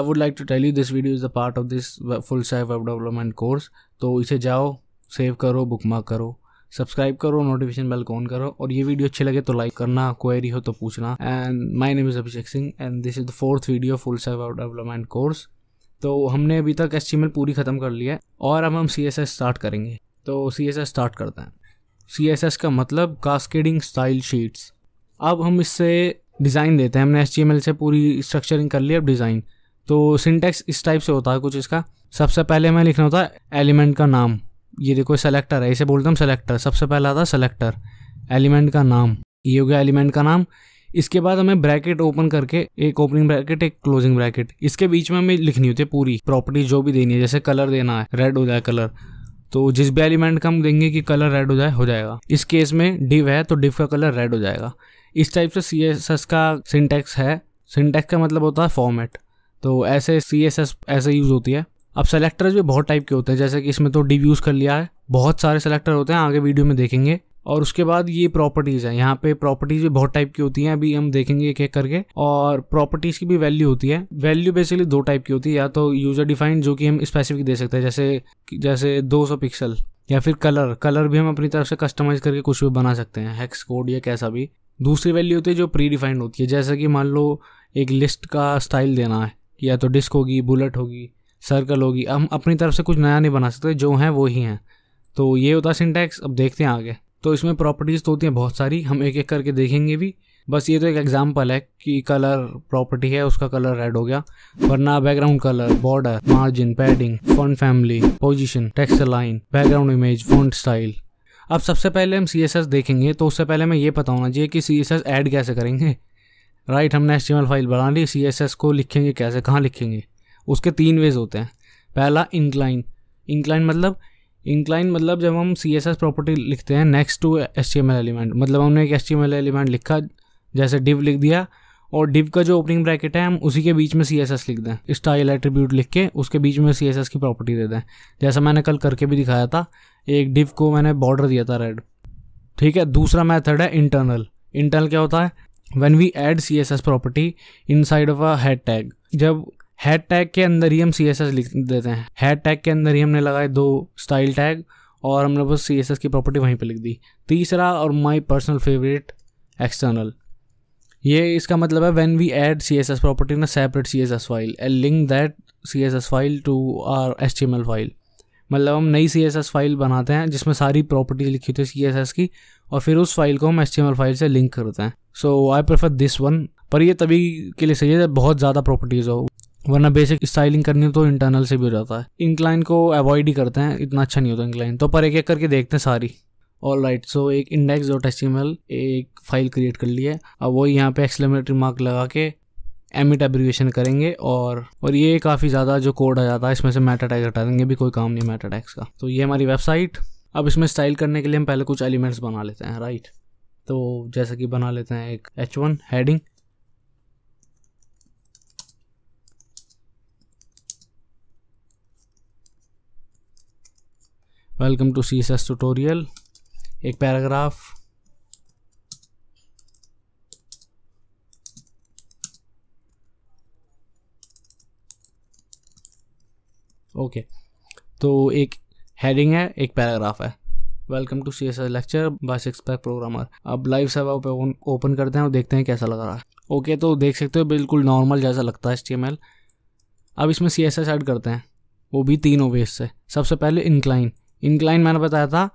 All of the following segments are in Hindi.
I would like to tell you this video is a part of this full साइव वेब डेवलपमेंट कोर्स तो इसे जाओ सेव करो बुक मार्क करो सब्सक्राइब करो नोटिफिकेशन बेल को ऑन करो और ये वीडियो अच्छे लगे तो लाइक करना क्वेरी हो तो पूछना and my name is Abhishek Singh and this is the fourth video full self development course तो हमने अभी तक एस पूरी ख़त्म कर लिया है और अब हम सी एस एस स्टार्ट करेंगे तो सी एस एस स्टार्ट करते हैं सी एस एस का मतलब कास्केडिंग स्टाइल शीट्स अब हम इससे डिज़ाइन देते हैं हमने एस से पूरी स्ट्रक्चरिंग कर ली अब डिज़ाइन तो सिंटेक्स इस टाइप से होता है कुछ इसका सबसे पहले मैं लिखना होता है एलिमेंट का नाम ये देखो सेलेक्टर है इसे बोलते हूँ सेलेक्टर सबसे पहला था सेलेक्टर एलिमेंट का नाम ये हो गया एलिमेंट का नाम इसके बाद हमें ब्रैकेट ओपन करके एक ओपनिंग ब्रैकेट एक क्लोजिंग ब्रैकेट इसके बीच में हमें लिखनी होती है पूरी प्रॉपर्टी जो भी देनी है जैसे कलर देना है रेड हो जाए कलर तो जिस भी एलिमेंट का हम देंगे कि कलर रेड हो जाए हो जाएगा इस केस में डिव है तो डिव का कलर रेड हो जाएगा इस टाइप से सी एस एस का सिंटेक्स है सिंटेक्स का मतलब होता है फॉर्मेट तो ऐसे सी एस एस ऐसे यूज़ होती है अब सेलेक्टर्स भी बहुत टाइप के होते हैं जैसे कि इसमें तो डिव यूज़ कर लिया है बहुत सारे सेलेक्टर होते हैं आगे वीडियो में देखेंगे और उसके बाद ये प्रॉपर्टीज़ हैं यहाँ पे प्रॉपर्टीज़ भी बहुत टाइप की होती हैं अभी हम देखेंगे एक एक करके और प्रॉपर्टीज़ की भी वैल्यू होती है वैल्यू बेसिकली दो टाइप की होती है या तो यूज़र डिफाइंड जो कि हम स्पेसिफिक दे सकते हैं जैसे जैसे 200 पिक्सल या फिर कलर कलर भी हम अपनी तरफ से कस्टमाइज़ करके कुछ भी बना सकते हैं हैक्स कोड या कैसा भी दूसरी वैल्यू होती है जो प्री डिफाइंड होती है जैसे कि मान लो एक लिस्ट का स्टाइल देना है कि या तो डिस्क होगी बुलेट होगी सर्कल होगी हम अपनी तरफ से कुछ नया नहीं बना सकते जो हैं वो ही हैं तो ये होता सिंटैक्स अब देखते हैं आगे तो इसमें प्रॉपर्टीज़ तो होती हैं बहुत सारी हम एक एक करके देखेंगे भी बस ये तो एक एग्जाम्पल है कि कलर प्रॉपर्टी है उसका कलर रेड हो गया वरना background colour border margin padding font family position text line background image font style अब सबसे पहले हम सी देखेंगे तो उससे पहले हमें ये पता होना चाहिए कि सी ऐड कैसे करेंगे राइट हमने एच फाइल बना ली सी एस एस को लिखेंगे कैसे कहाँ लिखेंगे उसके तीन वेज होते हैं पहला इंक्लाइन इंक्लाइन मतलब इंक्लाइन मतलब जब हम सी एस एस प्रॉपर्टी लिखते हैं नेक्स्ट टू एच एलिमेंट मतलब हमने एक एच एलिमेंट लिखा जैसे डिव लिख दिया और डिव का जो ओपनिंग ब्रैकेट है हम उसी के बीच में सी एस एस लिख दें स्टाइल एट्रीब्यूट लिख के उसके बीच में सी एस एस की प्रॉपर्टी दे दें जैसा मैंने कल करके भी दिखाया था एक डिव को मैंने बॉर्डर दिया था रेड ठीक है दूसरा मैथड है इंटरनल इंटरनल क्या होता है we add C S S property inside of a head tag जब हैड टैग के अंदर ही हम सी एस एस लिख देते हैं हैड टैग के अंदर ही हमने लगाए दो स्टाइल टैग और हमने बस सी एस एस की प्रॉपर्टी वहीं पर लिख दी तीसरा और माई पर्सनल फेवरेट एक्सटर्नल ये इसका मतलब है when we add C S S property in a separate C S S file and link that C S S file to our H T M L file मतलब हम नई सी फाइल बनाते हैं जिसमें सारी प्रॉपर्टीज लिखी होती है सी की और फिर उस फाइल को हम एच फाइल से लिंक करते हैं so I prefer this one पर ये तभी के लिए सही है जब बहुत ज़्यादा प्रॉपर्टीज़ हो वरना बेसिक स्टाइलिंग करनी हो तो इंटरनल से भी हो जाता है इंक्लाइन को अवॉइड ही करते हैं इतना अच्छा नहीं होता इंक्लाइन तो पर एक एक करके देखते हैं सारी ऑल राइट सो एक इंडेक्स डॉट एच एक फाइल क्रिएट कर ली है अब वही यहाँ पे एक्सलेमेटरी मार्क लगा के एमिट एब्रिगेशन e करेंगे और और ये काफ़ी ज़्यादा जो कोड आ जाता है इसमें से मैट अटैक हटा देंगे भी कोई काम नहीं मैट अटैक्स का तो ये हमारी वेबसाइट अब इसमें स्टाइल करने के लिए हम पहले कुछ एलिमेंट्स बना लेते हैं राइट तो जैसे कि बना लेते हैं एक H one heading welcome to C S tutorial एक पैराग्राफ ओके तो एक हेडिंग है एक पैराग्राफ है welcome to C S S lecture by six pack programmer अब लाइव सेवा पे ओपन करते हैं और देखते हैं कैसा लग रहा है ओके तो देख सकते हो बिल्कुल नॉर्मल जैसा लगता है एच अब इसमें सी एस एस ऐड करते हैं वो भी तीन वेज से सबसे पहले इंक्लाइन इंक्लाइन मैंने बताया था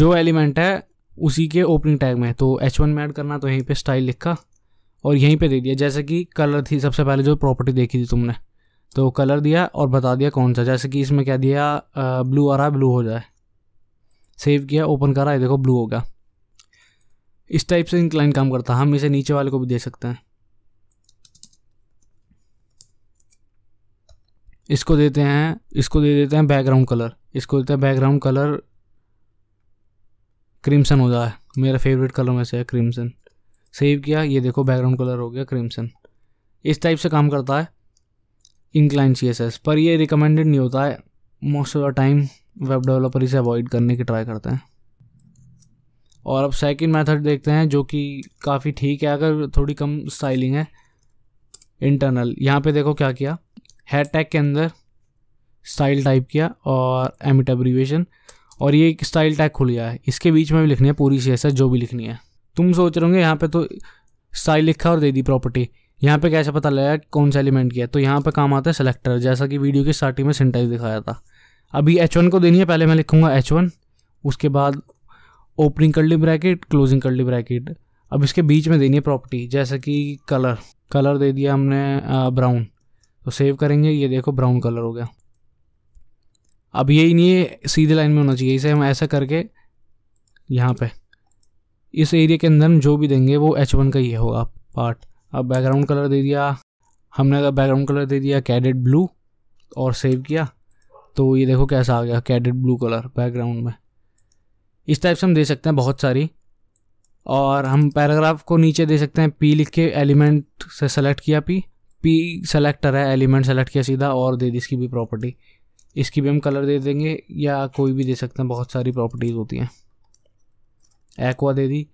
जो एलिमेंट है उसी के ओपनिंग टैग में तो एच वन में ऐड करना तो यहीं पे स्टाइल लिखा और यहीं पे दे दिया जैसे कि कलर थी सबसे पहले जो प्रॉपर्टी देखी थी तुमने तो कलर दिया और बता दिया कौन सा जैसे कि इसमें क्या दिया ब्लू आ रहा है ब्लू हो जाए सेव किया ओपन करा है देखो ब्लू होगा इस टाइप से इंक्लाइन काम करता है हम इसे नीचे वाले को भी दे सकते हैं इसको देते हैं इसको दे देते हैं बैकग्राउंड कलर इसको देते हैं बैकग्राउंड कलर क्रिमसन हो जाए मेरा फेवरेट कलर में से है क्रिमसन सेव किया ये देखो बैकग्राउंड कलर हो गया क्रिम्सन इस टाइप से काम करता है इंक्लाइन सी पर ये रिकमेंडेड नहीं होता है most of the time web developer इसे अवॉइड करने की ट्राई करते हैं और अब सेकंड मेथड देखते हैं जो कि काफ़ी ठीक है अगर थोड़ी कम स्टाइलिंग है इंटरनल यहाँ पे देखो क्या किया हेड टैग के अंदर स्टाइल टाइप किया और एमिट एब्रीवेशन और ये एक स्टाइल टैग खुल गया है इसके बीच में भी लिखनी है पूरी सी जो भी लिखनी है तुम सोच रहे होंगे यहाँ पे तो स्टाइल लिखा और दे दी प्रॉपर्टी यहाँ पे कैसे पता लगेगा कौन सा एलिमेंट किया तो यहाँ पे काम आता है सेलेक्टर जैसा कि वीडियो की स्टार्टिंग में सिंटेक्स दिखाया था अभी एच वन को देनी है पहले मैं लिखूँगा एच वन उसके बाद ओपनिंग कर ली ब्रैकेट क्लोजिंग कर ली ब्रैकेट अब इसके बीच में देनी है प्रॉपर्टी जैसे कि कलर कलर दे दिया हमने ब्राउन तो सेव करेंगे ये देखो ब्राउन कलर हो गया अब यही नहीं है सीधे लाइन में होना चाहिए इसे हम ऐसा करके यहाँ पे इस एरिया के अंदर जो भी देंगे वो एच वन का ही होगा पार्ट अब बैकग्राउंड कलर दे दिया हमने अगर बैकग्राउंड कलर दे दिया कैडेट ब्लू और सेव किया तो ये देखो कैसा आ गया कैडेट ब्लू कलर बैकग्राउंड में इस टाइप से हम दे सकते हैं बहुत सारी और हम पैराग्राफ को नीचे दे सकते हैं पी लिख के एलिमेंट से सेलेक्ट किया पी पी सेलेक्टर है एलिमेंट सेलेक्ट किया सीधा और दे दी इसकी भी प्रॉपर्टी इसकी भी हम कलर दे देंगे या कोई भी दे सकते हैं बहुत सारी प्रॉपर्टीज़ होती हैं एक्वा दे दी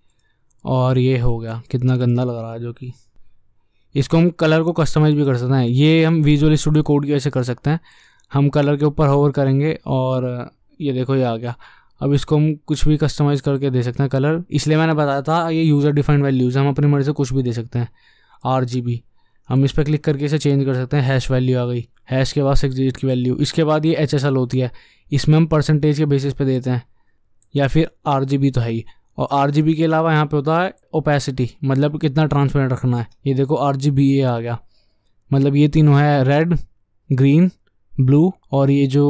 और ये हो गया कितना गंदा लग रहा है जो कि इसको हम कलर को कस्टमाइज भी कर सकते हैं ये हम विजुअल स्टूडियो कोड की वजह से कर सकते हैं हम कलर के ऊपर होवर करेंगे और ये देखो ये आ गया अब इसको हम कुछ भी कस्टमाइज़ करके दे सकते हैं कलर इसलिए मैंने बताया था ये यूज़र डिफाइंड वैल्यूज़ हम अपनी मर्ज़ी से कुछ भी दे सकते हैं आर हम इस पर क्लिक करके इसे चेंज कर सकते हैं हैश वैल्यू आ गई हैश के बाद सिक्स डिजिट की वैल्यू इसके बाद ये एच होती है इसमें हम परसेंटेज के बेसिस पे देते हैं या फिर आर तो है ही और आर के अलावा यहाँ पे होता है ओपेसिटी मतलब कितना ट्रांसपेरेंट रखना है ये देखो आर जी आ गया मतलब ये तीनों है रेड ग्रीन ब्लू और ये जो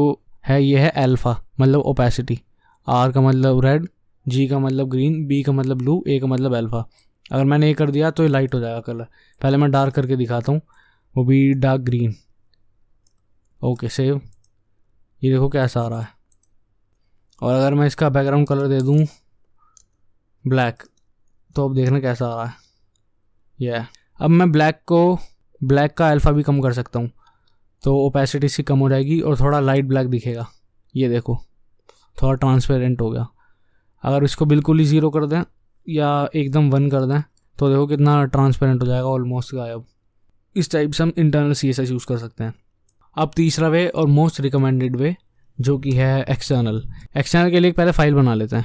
है ये है एल्फ़ा मतलब ओपेसिटी आर का मतलब रेड जी का मतलब ग्रीन बी का मतलब ब्लू ए का मतलब एल्फ़ा अगर मैंने ये कर दिया तो ये लाइट हो जाएगा कलर पहले मैं डार्क करके दिखाता हूँ वो भी डार्क ग्रीन ओके सेव ये देखो कैसा आ रहा है और अगर मैं इसका बैकग्राउंड कलर दे दूँ ब्लैक तो अब देखना कैसा आ रहा है यह अब मैं ब्लैक को ब्लैक का अल्फ़ा भी कम कर सकता हूँ तो ओपेसिटी इसकी कम हो जाएगी और थोड़ा लाइट ब्लैक दिखेगा ये देखो थोड़ा ट्रांसपेरेंट हो गया अगर इसको बिल्कुल ही ज़ीरो कर दें या एकदम वन कर दें तो देखो कितना ट्रांसपेरेंट हो जाएगा ऑलमोस्ट गायब इस टाइप से हम इंटरनल सी यूज़ कर सकते हैं अब तीसरा वे और मोस्ट रिकमेंडेड वे जो कि है एक्सटर्नल एक्सटर्नल के लिए पहले फ़ाइल बना लेते हैं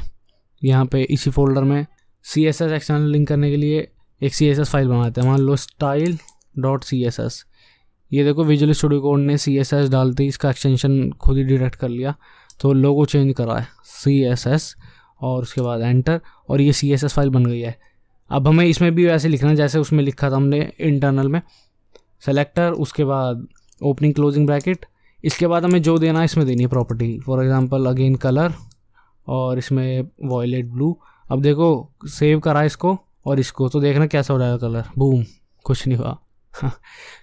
यहाँ पे इसी फोल्डर में C S S external link करने के लिए एक सी एस एस फाइल बनाते हैं मान लो style dot C S S ये देखो विजुअल स्टूडियो कोड ने सी एस एस डालते ही इसका एक्सटेंशन खुद ही डिटेक्ट कर लिया तो लोगो चेंज करा है सी एस एस और उसके बाद एंटर और ये सी एस एस फाइल बन गई है अब हमें इसमें भी वैसे लिखना है जैसे उसमें लिखा था हमने इंटरनल में सेलेक्टर उसके बाद ओपनिंग क्लोजिंग ब्रैकेट इसके बाद हमें जो देना है इसमें देनी है property for example again colour और इसमें वॉयलेट ब्लू अब देखो सेव करा इसको और इसको तो देखना कैसा हो जाएगा कलर बूम कुछ नहीं हुआ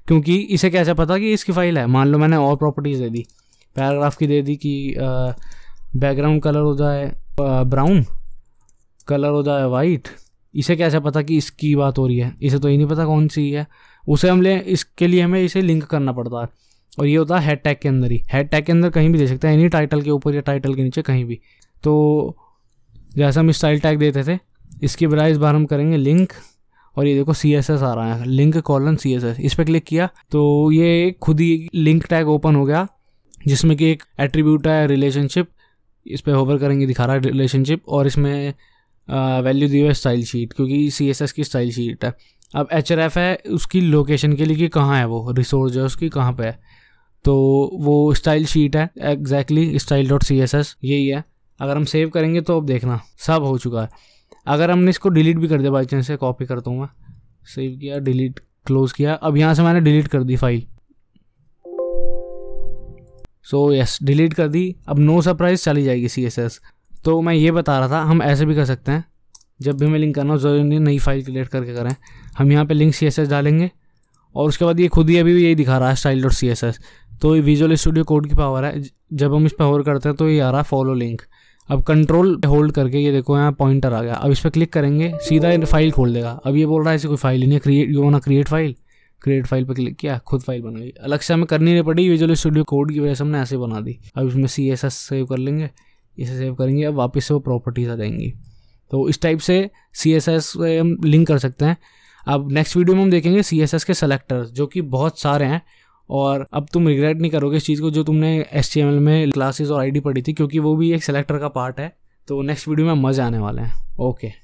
क्योंकि इसे कैसे पता कि इसकी फ़ाइल है मान लो मैंने और प्रॉपर्टीज़ दे दी पैराग्राफ की दे दी कि बैकग्राउंड कलर हो जाए ब्राउन कलर हो जाए वाइट इसे कैसे पता कि इसकी बात हो रही है इसे तो ये नहीं पता कौन सी है उसे हम ले इसके लिए हमें इसे लिंक करना पड़ता है और ये होता है हेड टैग के अंदर ही हेड टैग के अंदर कहीं भी दे सकते हैं एनी टाइटल के ऊपर या टाइटल के नीचे कहीं भी तो जैसे हम स्टाइल टैग देते थे इसके बजाय इस बार हम करेंगे लिंक और ये देखो सी एस एस आ रहा है link colon C S S इस पर क्लिक किया तो ये खुद ही लिंक टैग ओपन हो गया जिसमें कि एक एट्रीब्यूट है रिलेशनशिप इस पर होवर करेंगे दिखा रहा है रिलेशनशिप और इसमें वैल्यू दी हुई है स्टाइल शीट क्योंकि सी एस एस की स्टाइल शीट है अब एच आर एफ है उसकी लोकेशन के लिए कि कहाँ है वो रिसोर्स है उसकी कहाँ पर है तो वो स्टाइल शीट है exactly style dot C S S यही है अगर हम सेव करेंगे तो अब देखना सब हो चुका है अगर हमने इसको डिलीट भी कर दिया बाई चांस से कॉपी कर दूँगा सेव किया डिलीट क्लोज़ किया अब यहाँ से मैंने डिलीट कर दी फाइल सो यस डिलीट कर दी अब नो सरप्राइज चली जाएगी सी एस एस तो मैं ये बता रहा था हम ऐसे भी कर सकते हैं जब भी हमें लिंक करना हो जरूरी नहीं नई फाइल क्रिएट करके करें हम यहाँ पे लिंक सी एस एस डालेंगे और उसके बाद ये खुद ही अभी भी यही दिखा रहा है style dot C S S तो ये विजुअल स्टूडियो कोड की पावर है जब हम इस पर और करते हैं तो ये आ रहा है फॉलो लिंक अब कंट्रोल होल्ड करके ये देखो यहाँ पॉइंटर आ गया अब इस पर क्लिक करेंगे सीधा फाइल खोल देगा अब ये बोल रहा है ऐसी कोई फाइल ही नहीं क्रिएट यू ना क्रिएट फाइल क्रिएट फाइल पर क्लिक किया खुद फाइल बन गई अलग से हमें करनी नहीं पड़ी विजुअल स्टूडियो कोड की वजह से हमने ऐसे बना दी अब इसमें सी एस एस सेव कर लेंगे इसे सेव करेंगे अब वापस से वो प्रॉपर्टीज़ आ जाएंगी तो इस टाइप से सी एस एस हम लिंक कर सकते हैं अब नेक्स्ट वीडियो में हम देखेंगे सी एस एस के सेलेक्टर्स जो कि बहुत सारे हैं और अब तुम रिग्रेट नहीं करोगे इस चीज़ को जो तुमने एस में क्लासेज और आई पढ़ी थी क्योंकि वो भी एक सेलेक्टर का पार्ट है तो नेक्स्ट वीडियो में मज़ा आने वाले हैं ओके